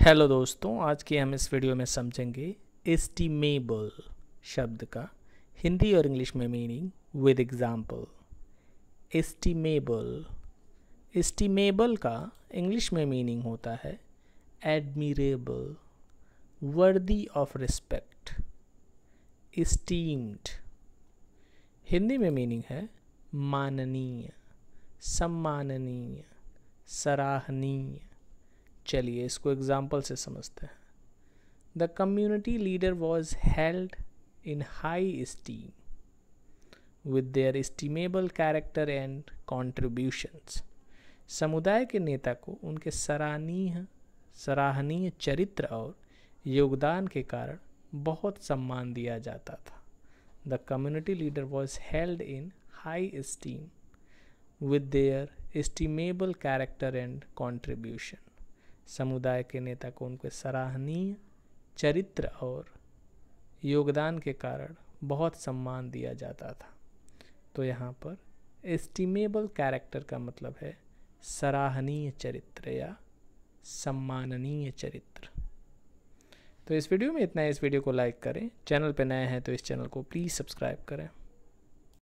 hello दोस्तों आज के हम इस वीडियो में समझेंगे एस्टिमेबल शब्द का हिंदी और इंग्लिश में meaning with example estimable estimable का इंग्लिश में मीनिंग होता है admirable worthy of respect इस्टीम्ड Hindi में मीनिंग है माननीय सम्माननीय सराहनीय चलिए इसको एग्जाम्पल से समझते हैं the community leader was held in high esteem with their estimable character and contributions समुदाय के नेता को उनके सराहनीय सराहनीय चरित्र और योगदान के कारण बहुत सम्मान दिया जाता था the community leader was held in high esteem with their estimable character and contribution समुदाय के नेता को उनके सराहनीय चरित्र और योगदान के कारण बहुत सम्मान दिया जाता था तो यहाँ पर एस्टिमेबल कैरेक्टर का मतलब है सराहनीय चरित्र या सम्माननीय चरित्र तो इस वीडियो में इतना है इस वीडियो को लाइक करें चैनल पर नए हैं तो इस चैनल को प्लीज़ सब्सक्राइब करें